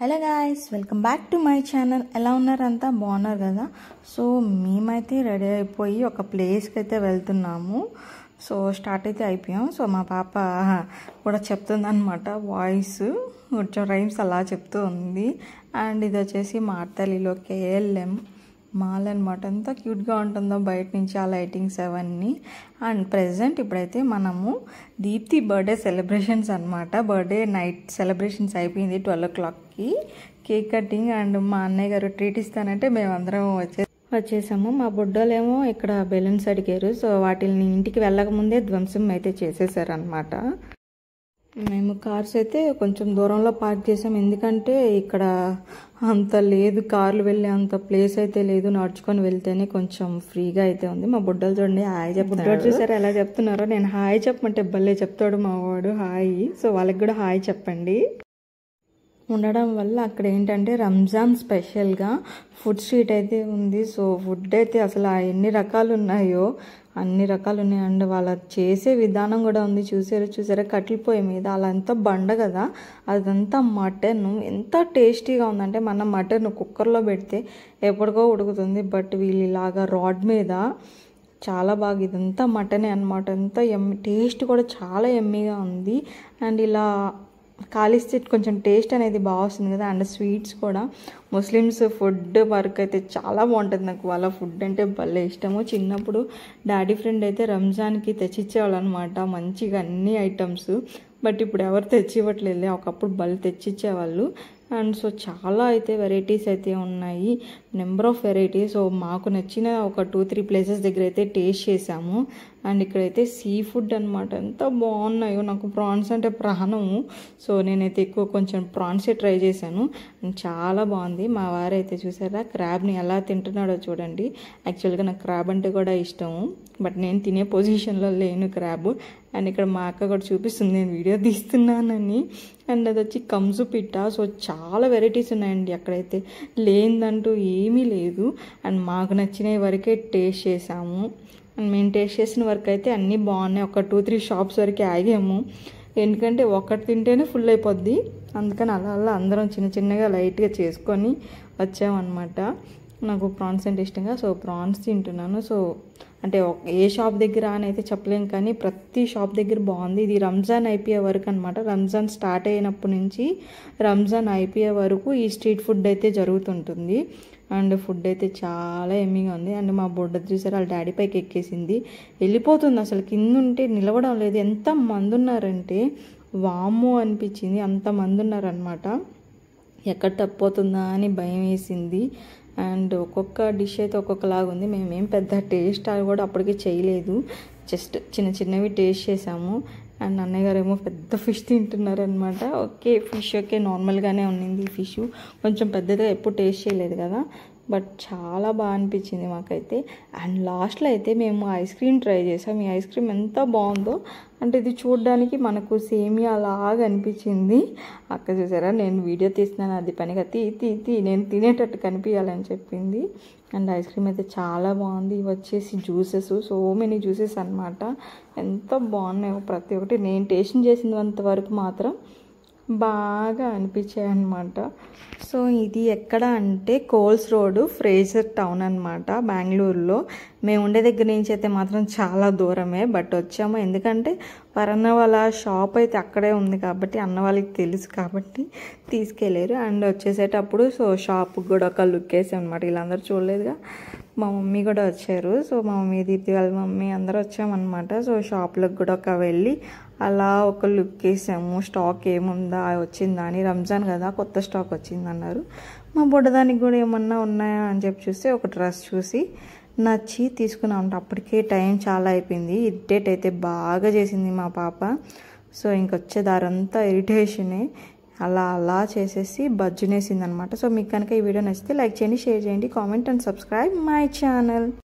hello guys welcome back to my channel ఎలా ఉన్నారు అంతా బాగున్నారు కదా సో మేమైతే రెడీ అయిపోయి ఒక ప్లేస్కి అయితే వెళ్తున్నాము సో స్టార్ట్ అయితే అయిపోయాం సో మా పాప కూడా చెప్తుందనమాట వాయిస్ కొంచెం రైమ్స్ అలా చెప్తూ ఉంది అండ్ ఇది వచ్చేసి మార్తలిలో కేఎల్ఎం మాల్ అనమాట ఎంత క్యూట్గా ఉంటుందో బయట నుంచి ఆ లైటింగ్స్ అవన్నీ అండ్ ప్రజెంట్ ఇప్పుడైతే మనము దీప్తి బర్త్డే సెలబ్రేషన్స్ అనమాట బర్త్డే నైట్ సెలబ్రేషన్స్ అయిపోయింది ట్వెల్వ్ ఓ క్లాక్కి కేక్ కటింగ్ అండ్ మా అన్నయ్య గారు ట్రీట్ ఇస్తానంటే మేమందరం వచ్చే వచ్చేసాము మా బుడ్డోలేమో ఇక్కడ బెలూన్స్ అడిగారు సో వాటిని ఇంటికి వెళ్ళకముందే ధ్వంసం అయితే చేసేసారనమాట మేము కార్స్ అయితే కొంచెం దూరంలో పార్క్ చేసాం ఎందుకంటే ఇక్కడ అంత లేదు కార్లు వెళ్ళే అంత ప్లేస్ అయితే లేదు నడుచుకొని వెళ్తేనే కొంచెం ఫ్రీగా అయితే ఉంది మా బుడ్డలు చూడండి హాయ్ చెప్తున్నాడు చూసారు ఎలా చెప్తున్నారో నేను హాయ్ చెప్పమంటే బల్లే చెప్తాడు మా వాడు హాయ్ సో వాళ్ళకి కూడా హాయ్ చెప్పండి ఉండడం వల్ల అక్కడ ఏంటంటే రంజాన్ స్పెషల్గా ఫుడ్ స్ట్రీట్ అయితే ఉంది సో ఫుడ్ అయితే అసలు ఎన్ని రకాలు ఉన్నాయో అన్ని రకాలు ఉన్నాయి అండ్ వాళ్ళ చేసే విధానం కూడా ఉంది చూసారు చూసారా కట్లిపోయి మీద అలా ఎంత బండ కదా అదంతా మటన్ ఎంత టేస్టీగా ఉందంటే మనం మటన్ కుక్కర్లో పెడితే ఎప్పటికో ఉడుకుతుంది బట్ వీళ్ళు ఇలాగా రాడ్ మీద చాలా బాగా ఇదంతా మటనే అనమాట అంతా ఎమ్ టేస్ట్ కూడా చాలా ఎమ్మీగా ఉంది అండ్ ఇలా కాలిస్తే కొంచెం టేస్ట్ అనేది బాగా వస్తుంది కదా అండ్ స్వీట్స్ కూడా ముస్లిమ్స్ ఫుడ్ వరకు అయితే చాలా బాగుంటుంది నాకు వాళ్ళ ఫుడ్ అంటే భలే ఇష్టము చిన్నప్పుడు డాడీ ఫ్రెండ్ అయితే రంజాన్కి తెచ్చిచ్చేవాళ్ళు అనమాట మంచిగా అన్ని ఐటమ్స్ బట్ ఇప్పుడు ఎవరు తెచ్చి ఇవ్వట్లేదు ఒకప్పుడు బలి తెచ్చిచ్చేవాళ్ళు అండ్ సో చాలా అయితే వెరైటీస్ అయితే ఉన్నాయి నెంబర్ ఆఫ్ వెరైటీస్ సో మాకు నచ్చిన ఒక టూ త్రీ ప్లేసెస్ దగ్గర అయితే టేస్ట్ చేసాము అండ్ ఇక్కడైతే సీ ఫుడ్ అనమాట ఎంత బాగున్నాయో నాకు ప్రాన్స్ అంటే ప్రాణము సో నేనైతే ఎక్కువ కొంచెం ప్రాన్సే ట్రై చేశాను అండ్ చాలా బాగుంది మా వారైతే చూసారా క్రాబ్ని ఎలా తింటున్నాడో చూడండి యాక్చువల్గా నాకు క్రాబ్ అంటే కూడా ఇష్టము బట్ నేను తినే పొజిషన్లో లేను క్రాబ్ అండ్ ఇక్కడ మా అక్క కూడా చూపిస్తుంది నేను వీడియో తీస్తున్నానని అండ్ అది వచ్చి కంసు పిట్ట సో చాలా వెరైటీస్ ఉన్నాయండి అక్కడైతే లేనిదంటూ ఏ ఏమీ లేదు అండ్ మాకు నచ్చిన వరకే టేస్ట్ చేసాము అండ్ మేము టేస్ట్ చేసిన వరకు అయితే అన్నీ బాగున్నాయి ఒక టూ త్రీ షాప్స్ వరకు ఆగాము ఎందుకంటే ఒకటి తింటేనే ఫుల్ అయిపోద్ది అందుకని అలా అలా అందరం చిన్న చిన్నగా లైట్గా చేసుకొని వచ్చామన్నమాట నాకు ప్రాన్స్ అంటే ఇష్టంగా సో ప్రాన్స్ తింటున్నాను సో అంటే ఏ షాప్ దగ్గర అని అయితే చెప్పలేం కానీ ప్రతి షాప్ దగ్గర బాగుంది ఇది రంజాన్ అయిపోయే వరకు అనమాట రంజాన్ స్టార్ట్ అయినప్పటి నుంచి రంజాన్ అయిపోయే వరకు ఈ స్ట్రీట్ ఫుడ్ అయితే జరుగుతుంటుంది అండ్ ఫుడ్ అయితే చాలా ఎమ్మిగా ఉంది అండ్ మా బొడ్డ చూసారు వాళ్ళ డాడీ పైకి ఎక్కేసింది వెళ్ళిపోతుంది అసలు కింద ఉంటే నిలవడం లేదు ఎంత మంది ఉన్నారంటే వాము అనిపించింది అంతమంది ఉన్నారనమాట ఎక్కడ తప్పిపోతుందా అని భయం వేసింది అండ్ ఒక్కొక్క డిష్ అయితే ఒక్కొక్కలాగా ఉంది మేమేం పెద్ద టేస్ట్ కూడా అప్పటికే చేయలేదు జస్ట్ చిన్న చిన్నవి టేస్ట్ చేసాము అండ్ అన్నయ్య గారు ఏమో పెద్ద ఫిష్ తింటున్నారనమాట ఓకే ఫిష్ ఓకే నార్మల్గానే ఉన్నింది ఫిష్ కొంచెం పెద్దదిగా ఎప్పుడు టేస్ట్ చేయలేదు కదా బట్ చాలా బాగా అనిపించింది మాకైతే అండ్ లాస్ట్లో అయితే మేము ఐస్ క్రీమ్ ట్రై చేసాం ఈ ఐస్ క్రీమ్ ఎంత బాగుందో అంటే ఇది చూడడానికి మనకు సేమియా లాగా అనిపించింది అక్క చూసారా నేను వీడియో తీస్తున్నాను అది పనిగా తీ తీ తీ నేను తినేటట్టు కనిపించాలని చెప్పింది అండ్ ఐస్ క్రీమ్ అయితే చాలా బాగుంది ఇవి వచ్చేసి జ్యూసెస్ సో మెనీ జ్యూసెస్ అనమాట ఎంత బాగున్నాయో ప్రతి ఒక్కటి నేను టేస్ట్ చేసినంత వరకు మాత్రం బాగా అనిపించాయి అనమాట సో ఇది ఎక్కడ అంటే కోల్స్ రోడ్ ఫ్రేజర్ టౌన్ అనమాట బెంగళూరులో మేము ఉండే దగ్గర నుంచి అయితే మాత్రం చాలా దూరమే బట్ వచ్చాము ఎందుకంటే వరన్న వాళ్ళ షాప్ అయితే అక్కడే ఉంది కాబట్టి అన్న వాళ్ళకి తెలుసు కాబట్టి తీసుకెళ్ళారు అండ్ వచ్చేసేటప్పుడు సో షాప్కి కూడా ఒక లుక్ వేసాం అనమాట వీళ్ళందరూ చూడలేదుగా మా మమ్మీ కూడా వచ్చారు సో మా మమ్మీ దీప్తి వాళ్ళ మమ్మీ అందరూ వచ్చామన్నమాట సో షాప్లకు కూడా ఒక వెళ్ళి అలా ఒక లుక్ వేసాము స్టాక్ ఏముందా వచ్చిందా అని రంజాన్ కదా కొత్త స్టాక్ వచ్చిందన్నారు మా బుడ్డదానికి కూడా ఏమన్నా ఉన్నాయా అని చెప్పి చూస్తే ఒక డ్రెస్ చూసి నచ్చి తీసుకున్నాం అంటే అప్పటికే టైం చాలా అయిపోయింది ఇరిటేట్ అయితే బాగా చేసింది మా పాప సో ఇంకొచ్చే దారంతా ఇరిటేషనే అలా అలా చేసేసి అనమాట సో మీకు కనుక ఈ వీడియో నచ్చితే లైక్ చేయండి షేర్ చేయండి comment and subscribe my channel